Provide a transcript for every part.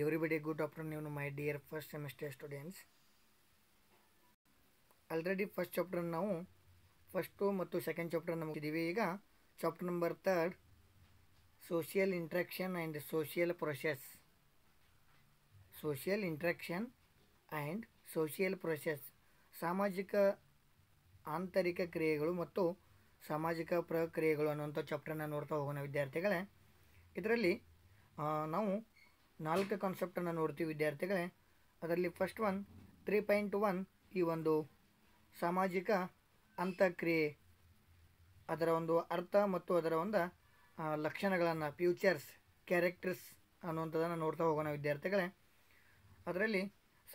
everybody good afternoon my dear first semester students already first chapter ನಾವು first ಮತ್ತು second chapter ಮುಗಿದೀವಿ ಈಗ chapter number third social interaction and social process social interaction and social process ಸಾಮಾಜಿಕ ಆಂತರಿಕ ಕ್ರಿಯೆಗಳು ಮತ್ತು ಸಾಮಾಜಿಕ ಪ್ರಕ್ರಿಯೆಗಳು ಅನ್ನುವಂಥ ಚಾಪ್ಟರ್ನ ನೋಡ್ತಾ ಹೋಗೋಣ ವಿದ್ಯಾರ್ಥಿಗಳೇ ಇದರಲ್ಲಿ ನಾವು ನಾಲ್ಕು ಕಾನ್ಸೆಪ್ಟನ್ನು ನೋಡ್ತೀವಿ ವಿದ್ಯಾರ್ಥಿಗಳೇ ಅದರಲ್ಲಿ first one three point one ಈ ಒಂದು ಸಾಮಾಜಿಕ ಅಂತಕ್ರಿಯೆ ಅದರ ಒಂದು ಅರ್ಥ ಮತ್ತು ಅದರ ಒಂದು ಲಕ್ಷಣಗಳನ್ನು ಫ್ಯೂಚರ್ಸ್ ಕ್ಯಾರೆಕ್ಟರ್ಸ್ ಅನ್ನುವಂಥದ್ದನ್ನು ನೋಡ್ತಾ ಹೋಗೋಣ ವಿದ್ಯಾರ್ಥಿಗಳೇ ಅದರಲ್ಲಿ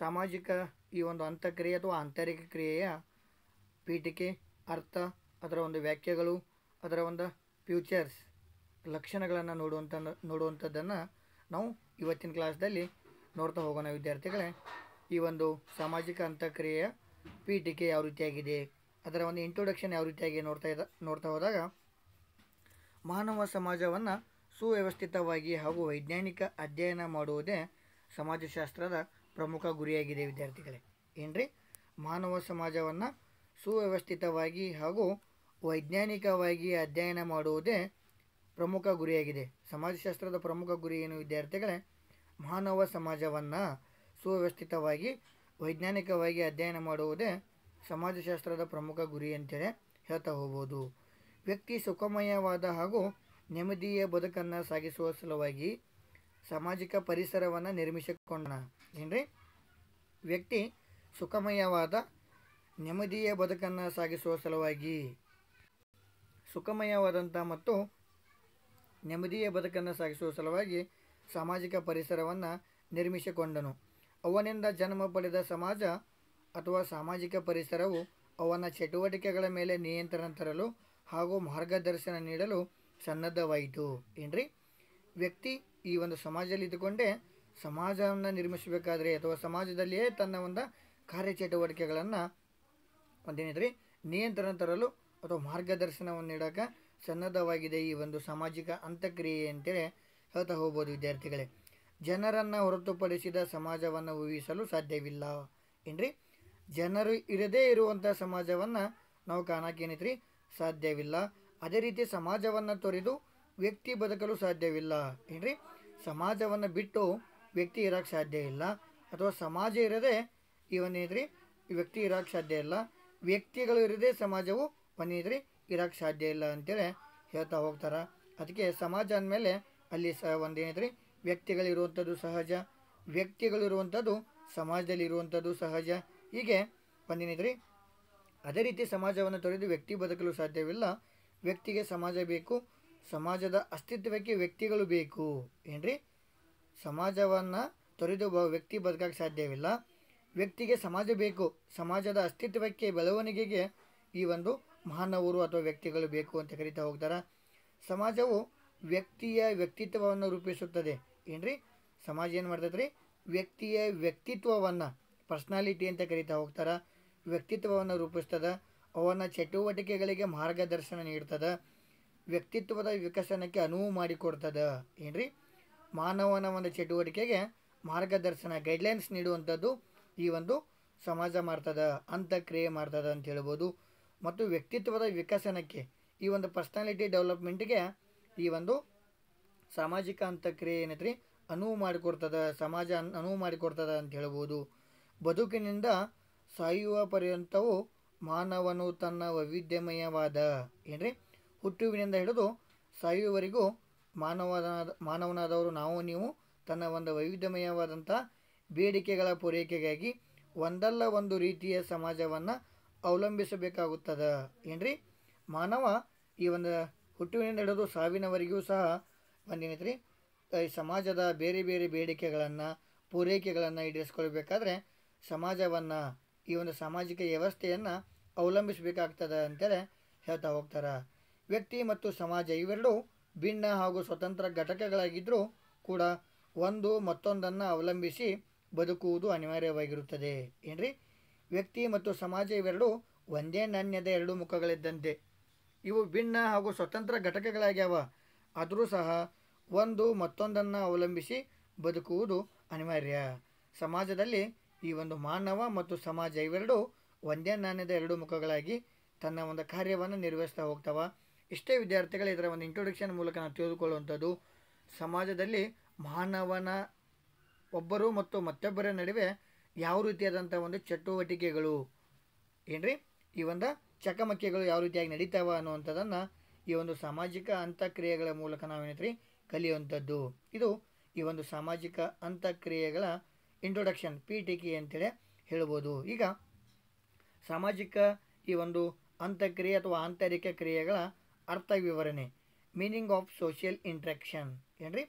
ಸಾಮಾಜಿಕ ಈ ಒಂದು ಅಂತಕ್ರಿಯೆ ಅಥವಾ ಆಂತರಿಕ ಕ್ರಿಯೆಯ ಪೀಠಿಕೆ ಅರ್ಥ ಅದರ ಒಂದು ವ್ಯಾಖ್ಯೆಗಳು ಅದರ ಒಂದು ಫ್ಯೂಚರ್ಸ್ ಲಕ್ಷಣಗಳನ್ನು ನೋಡುವಂಥ ನೋಡುವಂಥದ್ದನ್ನು ನಾವು ಇವತ್ತಿನ ಕ್ಲಾಸ್ದಲ್ಲಿ ನೋಡ್ತಾ ಹೋಗೋಣ ವಿದ್ಯಾರ್ಥಿಗಳೇ ಈ ಒಂದು ಸಾಮಾಜಿಕ ಅಂತಕ್ರಿಯೆಯ ಪೀಠಿಕೆ ಯಾವ ರೀತಿಯಾಗಿದೆ ಅದರ ಒಂದು ಇಂಟ್ರೊಡಕ್ಷನ್ ಯಾವ ರೀತಿಯಾಗಿ ನೋಡ್ತಾ ಇದ್ದ ನೋಡ್ತಾ ಹೋದಾಗ ಮಾನವ ಸಮಾಜವನ್ನು ಸುವ್ಯವಸ್ಥಿತವಾಗಿ ಹಾಗೂ ವೈಜ್ಞಾನಿಕ ಅಧ್ಯಯನ ಮಾಡುವುದೇ ಸಮಾಜಶಾಸ್ತ್ರದ ಪ್ರಮುಖ ಗುರಿಯಾಗಿದೆ ವಿದ್ಯಾರ್ಥಿಗಳೇ ಏನ್ರಿ ಮಾನವ ಸಮಾಜವನ್ನು ಸುವ್ಯವಸ್ಥಿತವಾಗಿ ಹಾಗೂ ವೈಜ್ಞಾನಿಕವಾಗಿ ಅಧ್ಯಯನ ಮಾಡುವುದೇ ಪ್ರಮುಖ ಗುರಿಯಾಗಿದೆ ಸಮಾಜಶಾಸ್ತ್ರದ ಪ್ರಮುಖ ಗುರಿ ಏನು ವಿದ್ಯಾರ್ಥಿಗಳೇ ಮಾನವ ಸಮಾಜವನ್ನು ಸುವ್ಯವಸ್ಥಿತವಾಗಿ ವೈಜ್ಞಾನಿಕವಾಗಿ ಅಧ್ಯಯನ ಮಾಡುವುದೇ ಸಮಾಜಶಾಸ್ತ್ರದ ಪ್ರಮುಖ ಗುರಿ ಅಂತೇಳಿ ಹೇಳ್ತಾ ಹೋಗ್ಬೋದು ವ್ಯಕ್ತಿ ಸುಖಮಯವಾದ ಹಾಗೂ ನೆಮ್ಮದಿಯ ಬದುಕನ್ನು ಸಾಗಿಸುವ ಸಲುವಾಗಿ ಸಾಮಾಜಿಕ ಪರಿಸರವನ್ನು ನಿರ್ಮಿಸಿಕೊಂಡ ಏನ್ರಿ ವ್ಯಕ್ತಿ ಸುಖಮಯವಾದ ನೆಮ್ಮದಿಯ ಬದುಕನ್ನು ಸಾಗಿಸುವ ಸಲುವಾಗಿ ಸುಖಮಯವಾದಂಥ ಮತ್ತು ನೆಮ್ಮದಿಯ ಬದುಕನ್ನು ಸಾಗಿಸುವ ಸಲುವಾಗಿ ಸಾಮಾಜಿಕ ಪರಿಸರವನ್ನು ನಿರ್ಮಿಸಿಕೊಂಡನು ಅವನಿಂದ ಜನ್ಮ ಪಡೆದ ಸಮಾಜ ಅಥವಾ ಸಾಮಾಜಿಕ ಪರಿಸರವು ಅವನ ಚಟುವಟಿಕೆಗಳ ಮೇಲೆ ನಿಯಂತ್ರಣ ತರಲು ಹಾಗೂ ಮಾರ್ಗದರ್ಶನ ನೀಡಲು ಸನ್ನದ್ಧವಾಯಿತು ಏನ್ರಿ ವ್ಯಕ್ತಿ ಈ ಒಂದು ಸಮಾಜದಲ್ಲಿ ಇದ್ದುಕೊಂಡೇ ಸಮಾಜವನ್ನು ನಿರ್ಮಿಸಬೇಕಾದ್ರೆ ಅಥವಾ ಸಮಾಜದಲ್ಲಿಯೇ ತನ್ನ ಒಂದು ಕಾರ್ಯಚಟುವಟಿಕೆಗಳನ್ನು ಒಂದೇನಿದ್ರಿ ನಿಯಂತ್ರಣ ತರಲು ಅಥವಾ ಮಾರ್ಗದರ್ಶನವನ್ನು ನೀಡೋಕೆ ಸನ್ನದ್ಧವಾಗಿದೆ ಈ ಒಂದು ಸಾಮಾಜಿಕ ಅಂತಕ್ರಿಯೆ ಅಂತೇಳಿ ಹೇಳ್ತಾ ಹೋಗ್ಬೋದು ವಿದ್ಯಾರ್ಥಿಗಳೇ ಜನರನ್ನು ಹೊರತುಪಡಿಸಿದ ಸಮಾಜವನ್ನು ಊಹಿಸಲು ಸಾಧ್ಯವಿಲ್ಲ ಏನ್ರಿ ಜನರು ಇರದೇ ಇರುವಂಥ ಸಮಾಜವನ್ನು ನಾವು ಕಾಣಕ್ಕೇನಿದ್ರಿ ಸಾಧ್ಯವಿಲ್ಲ ಅದೇ ರೀತಿ ಸಮಾಜವನ್ನು ತೊರೆದು ವ್ಯಕ್ತಿ ಬದುಕಲು ಸಾಧ್ಯವಿಲ್ಲ ಏನ್ರಿ ಸಮಾಜವನ್ನು ಬಿಟ್ಟು ವ್ಯಕ್ತಿ ಇರೋಕ್ಕೆ ಸಾಧ್ಯ ಇಲ್ಲ ಅಥವಾ ಸಮಾಜ ಇರದೆ ಇವನೇನ್ರಿ ವ್ಯಕ್ತಿ ಇರೋಕ್ಕೆ ಸಾಧ್ಯ ಇಲ್ಲ ವ್ಯಕ್ತಿಗಳು ಇರದೇ ಸಮಾಜವು ಒಂದೇನ್ರಿ ಇರೋಕ್ಕೆ ಸಾಧ್ಯ ಇಲ್ಲ ಅಂತೇಳಿ ಹೇಳ್ತಾ ಹೋಗ್ತಾರೆ ಅದಕ್ಕೆ ಸಮಾಜ ಅಂದಮೇಲೆ ಅಲ್ಲಿ ಸಹ ಒಂದೇನಿದ್ರೆ ವ್ಯಕ್ತಿಗಳಿರುವಂಥದ್ದು ಸಹಜ ವ್ಯಕ್ತಿಗಳಿರುವಂಥದ್ದು ಸಮಾಜದಲ್ಲಿ ಸಹಜ ಹೀಗೆ ಒಂದೇನಿದ್ರೆ ಅದೇ ರೀತಿ ಸಮಾಜವನ್ನು ತೊರೆದು ವ್ಯಕ್ತಿ ಬದುಕಲು ಸಾಧ್ಯವಿಲ್ಲ ವ್ಯಕ್ತಿಗೆ ಸಮಾಜ ಬೇಕು ಸಮಾಜದ ಅಸ್ತಿತ್ವಕ್ಕೆ ವ್ಯಕ್ತಿಗಳು ಬೇಕು ಏನ್ರಿ ಸಮಾಜವನ್ನು ತೊರೆದು ಬ ವ್ಯಕ್ತಿ ಬದುಕಕ್ಕೆ ಸಾಧ್ಯವಿಲ್ಲ ವ್ಯಕ್ತಿಗೆ ಸಮಾಜ ಬೇಕು ಸಮಾಜದ ಅಸ್ತಿತ್ವಕ್ಕೆ ಬೆಳವಣಿಗೆಗೆ ಈ ಒಂದು ಮಾಹಾನವರು ಅಥವಾ ವ್ಯಕ್ತಿಗಳು ಬೇಕು ಅಂತ ಕರಿತಾ ಹೋಗ್ತಾರೆ ಸಮಾಜವು ವ್ಯಕ್ತಿಯ ವ್ಯಕ್ತಿತ್ವವನ್ನು ರೂಪಿಸುತ್ತದೆ ಏನ್ರಿ ಸಮಾಜ ಏನು ಮಾಡ್ತೈತೆ ರೀ ವ್ಯಕ್ತಿಯ ವ್ಯಕ್ತಿತ್ವವನ್ನು ಪರ್ಸ್ನಾಲಿಟಿ ಅಂತ ಕರಿತಾ ಹೋಗ್ತಾರೆ ವ್ಯಕ್ತಿತ್ವವನ್ನು ರೂಪಿಸ್ತದೆ ಅವನ ಚಟುವಟಿಕೆಗಳಿಗೆ ಮಾರ್ಗದರ್ಶನ ನೀಡ್ತದೆ ವ್ಯಕ್ತಿತ್ವದ ವಿಕಸನಕ್ಕೆ ಅನುವು ಮಾಡಿಕೊಡ್ತದೆ ಏನ್ರಿ ಮಾನವನ ಒಂದು ಚಟುವಟಿಕೆಗೆ ಮಾರ್ಗದರ್ಶನ ಗೈಡ್ಲೈನ್ಸ್ ನೀಡುವಂಥದ್ದು ಈ ಒಂದು ಸಮಾಜ ಮಾಡ್ತದೆ ಅಂತ ಕ್ರಿಯೆ ಮಾಡ್ತದೆ ಅಂತ ಹೇಳ್ಬೋದು ಮತ್ತು ವ್ಯಕ್ತಿತ್ವದ ವಿಕಸನಕ್ಕೆ ಈ ಒಂದು ಪರ್ಸ್ನಾಲಿಟಿ ಡೆವಲಪ್ಮೆಂಟ್ಗೆ ಈ ಒಂದು ಸಾಮಾಜಿಕ ಅಂತಕ್ರಿಯೆ ಏನೈತ್ರಿ ಅನುವು ಮಾಡಿಕೊಡ್ತದ ಸಮಾಜ ಅನುವು ಮಾಡಿಕೊಡ್ತದ ಅಂತ ಹೇಳ್ಬೋದು ಬದುಕಿನಿಂದ ಸಾಯುವ ಪರ್ಯಂತವು ಮಾನವನು ತನ್ನ ವೈವಿಧ್ಯಮಯವಾದ ಏನ್ರಿ ಹುಟ್ಟುವಿನಿಂದ ಹಿಡಿದು ಸಾಯುವವರೆಗೂ ಮಾನವನಾದ ಮಾನವನಾದವರು ನಾವು ನೀವು ತನ್ನ ಒಂದು ವೈವಿಧ್ಯಮಯವಾದಂಥ ಬೇಡಿಕೆಗಳ ಪೂರೈಕೆಗಾಗಿ ಒಂದಲ್ಲ ಒಂದು ರೀತಿಯ ಸಮಾಜವನ್ನು ಅವಲಂಬಿಸಬೇಕಾಗುತ್ತದೆ ಏನ್ರಿ ಮಾನವ ಈ ಒಂದು ಹುಟ್ಟುವಿನಿಂದ ಹಿಡಿದು ಸಾವಿನವರೆಗೂ ಸಹ ಈ ಸಮಾಜದ ಬೇರೆ ಬೇರೆ ಬೇಡಿಕೆಗಳನ್ನು ಪೂರೈಕೆಗಳನ್ನು ಈಡೇರಿಸ್ಕೊಳ್ಬೇಕಾದ್ರೆ ಸಮಾಜವನ್ನು ಈ ಒಂದು ಸಾಮಾಜಿಕ ವ್ಯವಸ್ಥೆಯನ್ನು ಅವಲಂಬಿಸಬೇಕಾಗ್ತದೆ ಅಂತೇಳಿ ಹೇಳ್ತಾ ಹೋಗ್ತಾರೆ ವ್ಯಕ್ತಿ ಮತ್ತು ಸಮಾಜ ಇವೆರಡೂ ಭಿನ್ನ ಹಾಗೂ ಸ್ವತಂತ್ರ ಘಟಕಗಳಾಗಿದ್ದರೂ ಕೂಡ ಒಂದು ಮತ್ತೊಂದನ್ನು ಅವಲಂಬಿಸಿ ಬದುಕುವುದು ಅನಿವಾರ್ಯವಾಗಿರುತ್ತದೆ ಏನ್ರಿ ವ್ಯಕ್ತಿ ಮತ್ತು ಸಮಾಜ ಇವೆರಡೂ ಒಂದೇ ನಾಣ್ಯದ ಎರಡು ಮುಖಗಳಿದ್ದಂತೆ ಇವು ಭಿನ್ನ ಹಾಗೂ ಸ್ವತಂತ್ರ ಘಟಕಗಳಾಗ್ಯಾವ ಆದರೂ ಸಹ ಒಂದು ಮತ್ತೊಂದನ್ನು ಅವಲಂಬಿಸಿ ಬದುಕುವುದು ಅನಿವಾರ್ಯ ಸಮಾಜದಲ್ಲಿ ಈ ಒಂದು ಮಾನವ ಮತ್ತು ಸಮಾಜ ಇವೆರಡೂ ಒಂದೇ ನಾಣ್ಯದ ಎರಡು ಮುಖಗಳಾಗಿ ತನ್ನ ಒಂದು ಕಾರ್ಯವನ್ನು ನಿರ್ವಹಿಸ್ತಾ ಹೋಗ್ತಾವ ಇಷ್ಟೇ ವಿದ್ಯಾರ್ಥಿಗಳು ಇದರ ಒಂದು ಇಂಟ್ರೊಡಕ್ಷನ್ ಮೂಲಕ ನಾವು ತಿಳಿದುಕೊಳ್ಳುವಂಥದ್ದು ಸಮಾಜದಲ್ಲಿ ಮಾನವನ ಒಬ್ಬರು ಮತ್ತು ಮತ್ತೊಬ್ಬರ ನಡುವೆ ಯಾವ ರೀತಿಯಾದಂಥ ಒಂದು ಚಟುವಟಿಕೆಗಳು ಏನ್ರಿ ಈ ಒಂದು ಚಕಮಕಿಗಳು ಯಾವ ರೀತಿಯಾಗಿ ನಡೀತಾವ ಅನ್ನುವಂಥದ್ದನ್ನು ಈ ಒಂದು ಸಾಮಾಜಿಕ ಅಂತಕ್ರಿಯೆಗಳ ಮೂಲಕ ನಾವೇನೈತ್ರಿ ಕಲಿಯುವಂಥದ್ದು ಇದು ಈ ಒಂದು ಸಾಮಾಜಿಕ ಅಂತಕ್ರಿಯೆಗಳ ಇಂಟ್ರೊಡಕ್ಷನ್ ಪಿ ಕೆ ಅಂತೇಳಿ ಹೇಳ್ಬೋದು ಈಗ ಸಾಮಾಜಿಕ ಈ ಒಂದು ಅಂತಕ್ರಿಯೆ ಅಥವಾ ಆಂತರಿಕ ಕ್ರಿಯೆಗಳ ಅರ್ಥ ವಿವರಣೆ ಮೀನಿಂಗ್ ಆಫ್ ಸೋಷಿಯಲ್ ಇಂಟ್ರ್ಯಾಕ್ಷನ್ ಏನ್ರಿ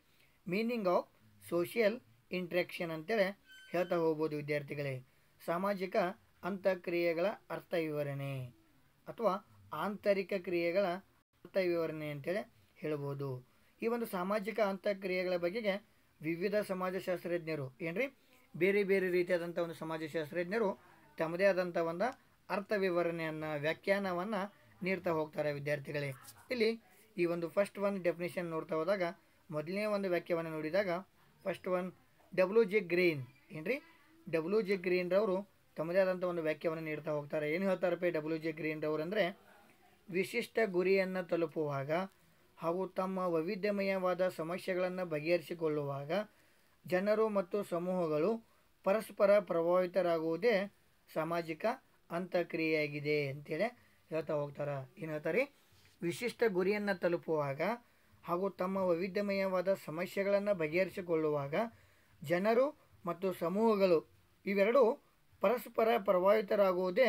ಮೀನಿಂಗ್ ಆಫ್ ಸೋಷಿಯಲ್ ಇಂಟ್ರ್ಯಾಕ್ಷನ್ ಅಂತೇಳಿ ಹೇಳ್ತಾ ಹೋಗ್ಬೋದು ವಿದ್ಯಾರ್ಥಿಗಳೇ ಸಾಮಾಜಿಕ ಅಂತಕ್ರಿಯೆಗಳ ಅರ್ಥ ವಿವರಣೆ ಅಥವಾ ಆಂತರಿಕ ಕ್ರಿಯೆಗಳ ಅರ್ಥ ವಿವರಣೆ ಅಂತೇಳಿ ಹೇಳ್ಬೋದು ಈ ಒಂದು ಸಾಮಾಜಿಕ ಅಂತಕ್ರಿಯೆಗಳ ಬಗೆಗೆ ವಿವಿಧ ಸಮಾಜಶಾಸ್ತ್ರಜ್ಞರು ಏನ್ರಿ ಬೇರೆ ಬೇರೆ ರೀತಿಯಾದಂಥ ಒಂದು ಸಮಾಜಶಾಸ್ತ್ರಜ್ಞರು ತಮ್ಮದೇ ಆದಂಥ ಒಂದು ಅರ್ಥ ವಿವರಣೆಯನ್ನು ವ್ಯಾಖ್ಯಾನವನ್ನು ನೀಡ್ತಾ ಹೋಗ್ತಾರೆ ವಿದ್ಯಾರ್ಥಿಗಳೇ ಇಲ್ಲಿ ಈ ಒಂದು ಫಸ್ಟ್ ಒನ್ ಡೆಫಿನೇಷನ್ ನೋಡ್ತಾ ಹೋದಾಗ ಮೊದಲನೇ ಒಂದು ವ್ಯಾಖ್ಯವನ್ನು ನೋಡಿದಾಗ first one W J Green ಏನ್ರಿ ಡಬ್ಲ್ಯೂ ಜೆ ಗ್ರೀನ್ರವರು ತಮ್ಮದೇ ಆದಂಥ ಒಂದು ವ್ಯಾಖ್ಯವನ್ನು ನೀಡ್ತಾ ಹೋಗ್ತಾರೆ ಏನು ಹೇಳ್ತಾರೆ ಪೇ ಡಬ್ಲ್ಯೂ ಜೆ ಗ್ರೀನ್ ರವರು ಅಂದರೆ ವಿಶಿಷ್ಟ ಗುರಿಯನ್ನು ತಲುಪುವಾಗ ಹಾಗೂ ತಮ್ಮ ವೈವಿಧ್ಯಮಯವಾದ ಸಮಸ್ಯೆಗಳನ್ನು ಬಗೆಹರಿಸಿಕೊಳ್ಳುವಾಗ ಜನರು ಮತ್ತು ಸಮೂಹಗಳು ಪರಸ್ಪರ ಪ್ರಭಾವಿತರಾಗುವುದೇ ಸಾಮಾಜಿಕ ಅಂತಕ್ರಿಯೆಯಾಗಿದೆ ಅಂತೇಳಿ ಹೇಳ್ತಾ ಹೋಗ್ತಾರೆ ಏನು ಹೇಳ್ತಾರೆ ವಿಶಿಷ್ಟ ಗುರಿಯನ್ನು ತಲುಪುವಾಗ ಹಾಗೂ ತಮ್ಮ ವೈವಿಧ್ಯಮಯವಾದ ಸಮಸ್ಯೆಗಳನ್ನು ಬಗೆಹರಿಸಿಕೊಳ್ಳುವಾಗ ಜನರು ಮತ್ತು ಸಮೂಹಗಳು ಇವೆರಡೂ ಪರಸ್ಪರ ಪ್ರಭಾವಿತರಾಗುವುದೇ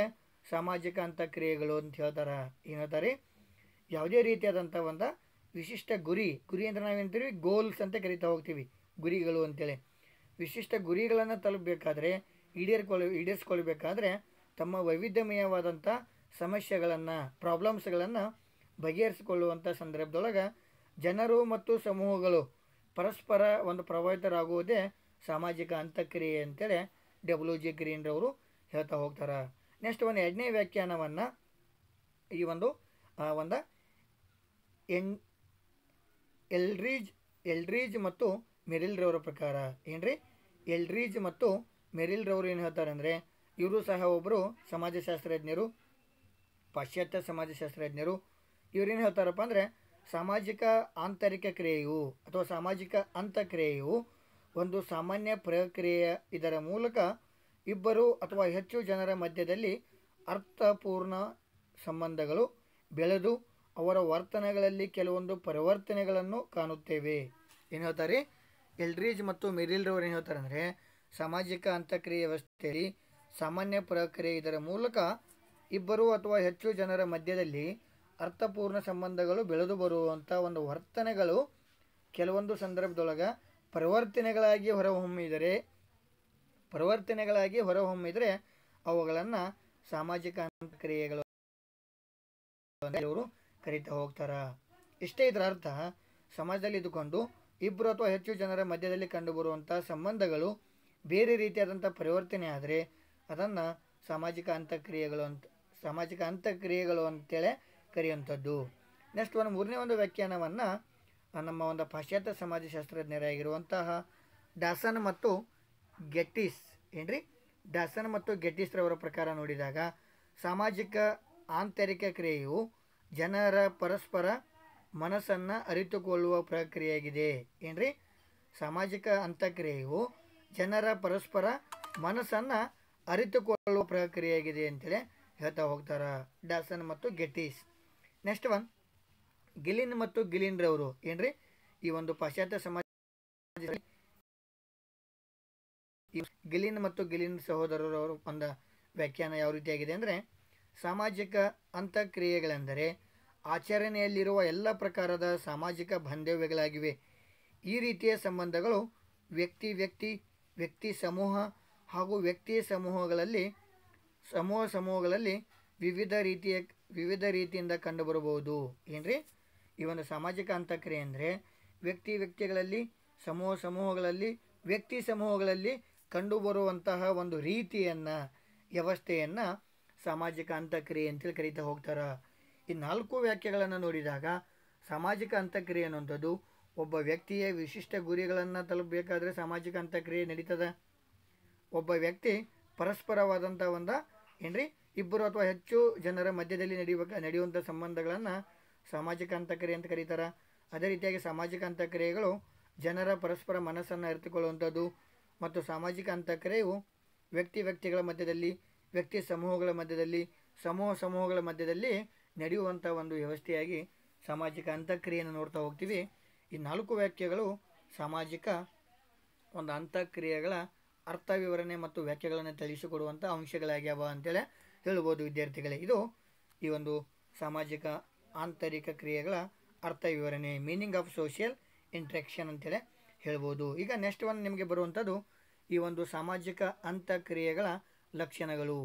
ಸಾಮಾಜಿಕ ಅಂತಕ್ರಿಯೆಗಳು ಅಂತ ಹೇಳ್ತಾರೆ ಏನು ಯಾವುದೇ ರೀತಿಯಾದಂಥ ಒಂದು ವಿಶಿಷ್ಟ ಗುರಿ ಗುರಿ ಅಂದರೆ ನಾವೇಂತೀವಿ ಗೋಲ್ಸ್ ಅಂತ ಕರಿತಾ ಹೋಗ್ತೀವಿ ಗುರಿಗಳು ಅಂತೇಳಿ ವಿಶಿಷ್ಟ ಗುರಿಗಳನ್ನು ತಲುಪಬೇಕಾದ್ರೆ ಈಡೇರ್ಕೊಳ್ ಈಡೇರಿಸ್ಕೊಳ್ಬೇಕಾದ್ರೆ ತಮ್ಮ ವೈವಿಧ್ಯಮಯವಾದಂಥ ಸಮಸ್ಯೆಗಳನ್ನು ಪ್ರಾಬ್ಲಮ್ಸ್ಗಳನ್ನು ಬಗೆಹರಿಸಿಕೊಳ್ಳುವಂಥ ಸಂದರ್ಭದೊಳಗೆ ಜನರು ಮತ್ತು ಸಮೂಹಗಳು ಪರಸ್ಪರ ಒಂದು ಪ್ರಭಾವಿತರಾಗುವುದೇ ಸಾಮಾಜಿಕ ಅಂತಕ್ರಿಯೆ ಅಂತೇಳಿ ಡಬ್ಲ್ಯೂ ಜಿ ರವರು ಹೇಳ್ತಾ ಹೋಗ್ತಾರೆ ನೆಕ್ಸ್ಟ್ ಒಂದು ಎರಡನೇ ವ್ಯಾಖ್ಯಾನವನ್ನು ಈ ಒಂದು ಒಂದು ಎನ್ ಎಲ್ರಿಜ್ ಎಲ್ರಿಜ್ ಮತ್ತು ಮೆರಿಲ್ರವರ ಪ್ರಕಾರ ಏನ್ರಿ ಎಲ್ರಿಜ್ ಮತ್ತು ಮೆರಿಲ್ರವರು ಏನು ಹೇಳ್ತಾರೆ ಅಂದರೆ ಇವರು ಸಹ ಒಬ್ಬರು ಸಮಾಜಶಾಸ್ತ್ರಜ್ಞರು ಪಾಶ್ಚಾತ್ಯ ಸಮಾಜಶಾಸ್ತ್ರಜ್ಞರು ಇವರೇನು ಹೇಳ್ತಾರಪ್ಪ ಅಂದರೆ ಸಾಮಾಜಿಕ ಆಂತರಿಕ ಕ್ರಿಯೆಯು ಅಥವಾ ಸಾಮಾಜಿಕ ಅಂತಕ್ರಿಯೆಯು ಒಂದು ಸಾಮಾನ್ಯ ಪ್ರಕ್ರಿಯೆಯ ಇದರ ಮೂಲಕ ಇಬ್ಬರು ಅಥವಾ ಹೆಚ್ಚು ಜನರ ಮಧ್ಯದಲ್ಲಿ ಅರ್ಥಪೂರ್ಣ ಸಂಬಂಧಗಳು ಬೆಳೆದು ಅವರ ವರ್ತನೆಗಳಲ್ಲಿ ಕೆಲವೊಂದು ಪರಿವರ್ತನೆಗಳನ್ನು ಕಾಣುತ್ತೇವೆ ಏನು ಹೇಳ್ತಾರೆ ಎಲ್ಡ್ರೀಜ್ ಮತ್ತು ಮಿರಿಲ್ರವರು ಏನು ಹೇಳ್ತಾರೆ ಅಂದರೆ ಸಾಮಾಜಿಕ ಅಂತಕ್ರಿಯೆ ವ್ಯವಸ್ಥೆಯಲ್ಲಿ ಸಾಮಾನ್ಯ ಪ್ರಕ್ರಿಯೆ ಇದರ ಮೂಲಕ ಇಬ್ಬರು ಅಥವಾ ಹೆಚ್ಚು ಜನರ ಮಧ್ಯದಲ್ಲಿ ಅರ್ಥಪೂರ್ಣ ಸಂಬಂಧಗಳು ಬೆಳೆದು ಬರುವಂಥ ಒಂದು ವರ್ತನೆಗಳು ಕೆಲವೊಂದು ಸಂದರ್ಭದೊಳಗೆ ಪರಿವರ್ತನೆಗಳಾಗಿ ಹೊರಹೊಮ್ಮಿದರೆ ಪರಿವರ್ತನೆಗಳಾಗಿ ಹೊರಹೊಮ್ಮಿದರೆ ಅವುಗಳನ್ನು ಸಾಮಾಜಿಕ ಕ್ರಿಯೆಗಳು ಇವರು ಕರೀತಾ ಹೋಗ್ತಾರೆ ಇಷ್ಟೇ ಇದರ ಅರ್ಥ ಸಮಾಜದಲ್ಲಿ ಇದ್ದುಕೊಂಡು ಇಬ್ಬರು ಅಥವಾ ಹೆಚ್ಚು ಜನರ ಮಧ್ಯದಲ್ಲಿ ಕಂಡುಬರುವಂಥ ಸಂಬಂಧಗಳು ಬೇರೆ ರೀತಿಯಾದಂಥ ಪರಿವರ್ತನೆ ಆದರೆ ಅದನ್ನು ಸಾಮಾಜಿಕ ಅಂತಕ್ರಿಯೆಗಳು ಅಂತ ಸಾಮಾಜಿಕ ಅಂತಕ್ರಿಯೆಗಳು ಅಂತೇಳಿ ಕರೆಯುವಂಥದ್ದು ನೆಕ್ಸ್ಟ್ ಒಂದು ಮೂರನೇ ಒಂದು ವ್ಯಾಖ್ಯಾನವನ್ನು ನಮ್ಮ ಒಂದು ಪಾಶ್ಚಾತ್ಯ ಸಮಾಜಶಾಸ್ತ್ರಜ್ಞರಾಗಿರುವಂತಹ ಡಾಸನ್ ಮತ್ತು ಗೆಟ್ಟಿಸ್ ಏನ್ರಿ ಡಾಸನ್ ಮತ್ತು ರವರ ಪ್ರಕಾರ ನೋಡಿದಾಗ ಸಾಮಾಜಿಕ ಆಂತರಿಕ ಕ್ರಿಯೆಯು ಜನರ ಪರಸ್ಪರ ಮನಸ್ಸನ್ನು ಅರಿತುಕೊಳ್ಳುವ ಪ್ರಕ್ರಿಯೆಯಾಗಿದೆ ಏನ್ರಿ ಸಾಮಾಜಿಕ ಅಂತಕ್ರಿಯೆಯು ಜನರ ಪರಸ್ಪರ ಮನಸ್ಸನ್ನು ಅರಿತುಕೊಳ್ಳುವ ಪ್ರಕ್ರಿಯೆಯಾಗಿದೆ ಅಂತೇಳಿ ಹೇಳ್ತಾ ಹೋಗ್ತಾರೆ ಡಾಸನ್ ಮತ್ತು ಗೆಟ್ಟಿಸ್ ನೆಕ್ಸ್ಟ್ ಒನ್ ಗಿಲಿನ್ ಮತ್ತು ಗಿಲಿನ್ ರವರು ಏನ್ರಿ ಈ ಒಂದು ಪಾಶ್ಚಾತ್ಯ ಸಮಾಜ ಗಿಲಿನ್ ಮತ್ತು ಗಿಲಿನ್ ಸಹೋದರರವರು ಒಂದು ವ್ಯಾಖ್ಯಾನ ಯಾವ ರೀತಿಯಾಗಿದೆ ಅಂದರೆ ಸಾಮಾಜಿಕ ಅಂತಕ್ರಿಯೆಗಳೆಂದರೆ ಆಚರಣೆಯಲ್ಲಿರುವ ಎಲ್ಲ ಪ್ರಕಾರದ ಸಾಮಾಜಿಕ ಬಾಂಧವ್ಯಗಳಾಗಿವೆ ಈ ರೀತಿಯ ಸಂಬಂಧಗಳು ವ್ಯಕ್ತಿ ವ್ಯಕ್ತಿ ವ್ಯಕ್ತಿ ಸಮೂಹ ಹಾಗೂ ವ್ಯಕ್ತಿ ಸಮೂಹಗಳಲ್ಲಿ ಸಮೂಹ ಸಮೂಹಗಳಲ್ಲಿ ವಿವಿಧ ರೀತಿಯ ವಿವಿಧ ರೀತಿಯಿಂದ ಕಂಡುಬರಬಹುದು ಏನ್ರಿ ಈ ಒಂದು ಸಾಮಾಜಿಕ ಅಂತಕ್ರಿಯೆ ಅಂದರೆ ವ್ಯಕ್ತಿ ವ್ಯಕ್ತಿಗಳಲ್ಲಿ ಸಮೂಹ ಸಮೂಹಗಳಲ್ಲಿ ವ್ಯಕ್ತಿ ಸಮೂಹಗಳಲ್ಲಿ ಕಂಡುಬರುವಂತಹ ಒಂದು ರೀತಿಯನ್ನು ವ್ಯವಸ್ಥೆಯನ್ನು ಸಾಮಾಜಿಕ ಅಂತಕ್ರಿಯೆ ಅಂತೇಳಿ ಕರೀತಾ ಹೋಗ್ತಾರೆ ಈ ನಾಲ್ಕು ವ್ಯಾಖ್ಯೆಗಳನ್ನು ನೋಡಿದಾಗ ಸಾಮಾಜಿಕ ಅಂತಕ್ರಿಯೆ ಅನ್ನುವಂಥದ್ದು ಒಬ್ಬ ವ್ಯಕ್ತಿಯ ವಿಶಿಷ್ಟ ಗುರಿಗಳನ್ನು ತಲುಪಬೇಕಾದ್ರೆ ಸಾಮಾಜಿಕ ಅಂತಕ್ರಿಯೆ ನಡೀತದೆ ಒಬ್ಬ ವ್ಯಕ್ತಿ ಪರಸ್ಪರವಾದಂಥ ಒಂದು ಏನ್ರಿ ಇಬ್ಬರು ಅಥವಾ ಹೆಚ್ಚು ಜನರ ಮಧ್ಯದಲ್ಲಿ ನಡೆಯುವ ನಡೆಯುವಂಥ ಸಂಬಂಧಗಳನ್ನು ಸಾಮಾಜಿಕ ಅಂತಕ್ರಿಯೆ ಅಂತ ಕರೀತಾರೆ ಅದೇ ರೀತಿಯಾಗಿ ಸಾಮಾಜಿಕ ಅಂತಕ್ರಿಯೆಗಳು ಜನರ ಪರಸ್ಪರ ಮನಸ್ಸನ್ನು ಅರಿತುಕೊಳ್ಳುವಂಥದ್ದು ಮತ್ತು ಸಾಮಾಜಿಕ ಅಂತಕ್ರಿಯೆಯು ವ್ಯಕ್ತಿ ವ್ಯಕ್ತಿಗಳ ಮಧ್ಯದಲ್ಲಿ ವ್ಯಕ್ತಿ ಸಮೂಹಗಳ ಮಧ್ಯದಲ್ಲಿ ಸಮೂಹ ಸಮೂಹಗಳ ಮಧ್ಯದಲ್ಲಿ ನಡೆಯುವಂಥ ಒಂದು ವ್ಯವಸ್ಥೆಯಾಗಿ ಸಾಮಾಜಿಕ ಅಂತಕ್ರಿಯೆಯನ್ನು ನೋಡ್ತಾ ಹೋಗ್ತೀವಿ ಈ ನಾಲ್ಕು ವ್ಯಾಖ್ಯೆಗಳು ಸಾಮಾಜಿಕ ಒಂದು ಅಂತಃಕ್ರಿಯೆಗಳ ಅರ್ಥ ವಿವರಣೆ ಮತ್ತು ವ್ಯಾಖ್ಯೆಗಳನ್ನು ತಿಳಿಸಿಕೊಡುವಂಥ ಅಂಶಗಳಾಗ್ಯಾವ ಅಂತೇಳಿ ಹೇಳ್ಬೋದು ವಿದ್ಯಾರ್ಥಿಗಳೇ ಇದು ಈ ಒಂದು ಸಾಮಾಜಿಕ ಆಂತರಿಕ ಕ್ರಿಯೆಗಳ ಅರ್ಥ ವಿವರಣೆ ಮೀನಿಂಗ್ ಆಫ್ ಸೋಷಿಯಲ್ ಇಂಟ್ರ್ಯಾಕ್ಷನ್ ಅಂತೇಳಿ ಹೇಳ್ಬೋದು ಈಗ ನೆಕ್ಸ್ಟ್ ಒಂದು ನಿಮಗೆ ಬರುವಂಥದ್ದು ಈ ಒಂದು ಸಾಮಾಜಿಕ ಅಂತಕ್ರಿಯೆಗಳ ಲಕ್ಷಣಗಳು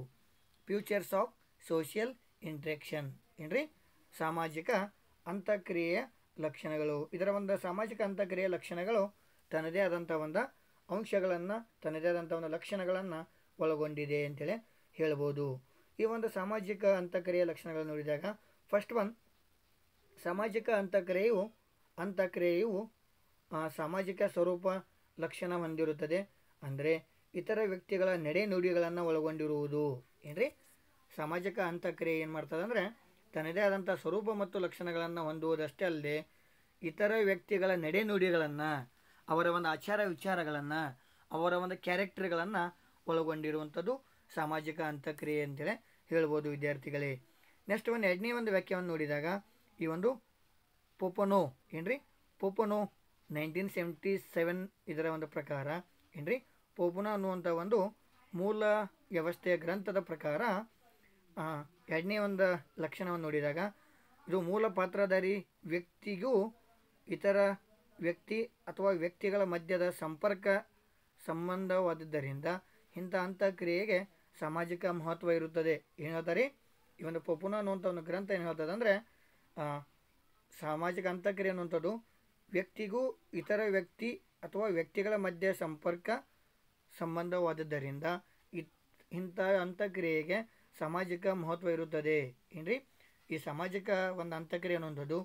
ಫ್ಯೂಚರ್ಸ್ ಆಫ್ ಸೋಷಿಯಲ್ ಇಂಟ್ರೆಕ್ಷನ್ ಏನ್ರಿ ಸಾಮಾಜಿಕ ಅಂತಕ್ರಿಯೆಯ ಲಕ್ಷಣಗಳು ಇದರ ಒಂದು ಸಾಮಾಜಿಕ ಅಂತಕ್ರಿಯೆಯ ಲಕ್ಷಣಗಳು ತನ್ನದೇ ಆದಂಥ ಒಂದು ಅಂಶಗಳನ್ನು ತನ್ನದೇ ಆದಂಥ ಒಂದು ಲಕ್ಷಣಗಳನ್ನು ಒಳಗೊಂಡಿದೆ ಅಂತೇಳಿ ಹೇಳ್ಬೋದು ಈ ಒಂದು ಸಾಮಾಜಿಕ ಅಂತಕ್ರಿಯೆಯ ಲಕ್ಷಣಗಳನ್ನು ನೋಡಿದಾಗ ಫಸ್ಟ್ ಒನ್ ಸಾಮಾಜಿಕ ಅಂತಕ್ರಿಯೆಯು ಅಂತಕ್ರಿಯೆಯು ಸಾಮಾಜಿಕ ಸ್ವರೂಪ ಲಕ್ಷಣ ಹೊಂದಿರುತ್ತದೆ ಅಂದರೆ ಇತರ ವ್ಯಕ್ತಿಗಳ ನಡೆನುಡಿಗಳನ್ನು ಒಳಗೊಂಡಿರುವುದು ಏನ್ರಿ ಸಾಮಾಜಿಕ ಅಂತಕ್ರಿಯೆ ಏನು ಮಾಡ್ತದೆ ಅಂದರೆ ತನ್ನದೇ ಆದಂಥ ಸ್ವರೂಪ ಮತ್ತು ಲಕ್ಷಣಗಳನ್ನು ಹೊಂದುವುದಷ್ಟೇ ಅಲ್ಲದೆ ಇತರ ವ್ಯಕ್ತಿಗಳ ನಡೆನುಡಿಗಳನ್ನು ಅವರ ಒಂದು ಆಚಾರ ವಿಚಾರಗಳನ್ನು ಅವರ ಒಂದು ಕ್ಯಾರೆಕ್ಟರ್ಗಳನ್ನು ಒಳಗೊಂಡಿರುವಂಥದ್ದು ಸಾಮಾಜಿಕ ಅಂತಕ್ರಿಯೆ ಅಂತೇಳಿ ಹೇಳ್ಬೋದು ವಿದ್ಯಾರ್ಥಿಗಳೇ ನೆಕ್ಸ್ಟ್ ಒಂದು ಎರಡನೇ ಒಂದು ವ್ಯಾಖ್ಯವನ್ನು ನೋಡಿದಾಗ ಈ ಒಂದು ಪೋಪೋನೋ ಏನ್ರಿ ಪೋಪೋನೋ ನೈನ್ಟೀನ್ ಸೆವೆಂಟಿ ಸೆವೆನ್ ಇದರ ಒಂದು ಪ್ರಕಾರ ಏನ್ರಿ ಪೋಪೋನೋ ಅನ್ನುವಂಥ ಒಂದು ಮೂಲ ವ್ಯವಸ್ಥೆಯ ಗ್ರಂಥದ ಪ್ರಕಾರ ಎರಡನೇ ಒಂದು ಲಕ್ಷಣವನ್ನು ನೋಡಿದಾಗ ಇದು ಮೂಲ ಪಾತ್ರಧಾರಿ ವ್ಯಕ್ತಿಗೂ ಇತರ ವ್ಯಕ್ತಿ ಅಥವಾ ವ್ಯಕ್ತಿಗಳ ಮಧ್ಯದ ಸಂಪರ್ಕ ಸಂಬಂಧವಾದದ್ದರಿಂದ ಇಂಥ ಕ್ರಿಯೆಗೆ ಸಾಮಾಜಿಕ ಮಹತ್ವ ಇರುತ್ತದೆ ಏನು ಹೇಳ್ತಾರೆ ಈ ಒಂದು ಪೊಪುನ ಅನ್ನುವಂಥ ಒಂದು ಗ್ರಂಥ ಏನು ಹೇಳ್ತದೆ ಅಂದರೆ ಸಾಮಾಜಿಕ ಅಂತಕ್ರಿಯೆ ಅನ್ನುವಂಥದ್ದು ವ್ಯಕ್ತಿಗೂ ಇತರ ವ್ಯಕ್ತಿ ಅಥವಾ ವ್ಯಕ್ತಿಗಳ ಮಧ್ಯೆ ಸಂಪರ್ಕ ಸಂಬಂಧವಾದದ್ದರಿಂದ ಇಂಥ ಅಂತಕ್ರಿಯೆಗೆ ಸಾಮಾಜಿಕ ಮಹತ್ವ ಇರುತ್ತದೆ ಏನ್ರಿ ಈ ಸಾಮಾಜಿಕ ಒಂದು ಅಂತಕ್ರಿಯೆ ಅನ್ನುವಂಥದ್ದು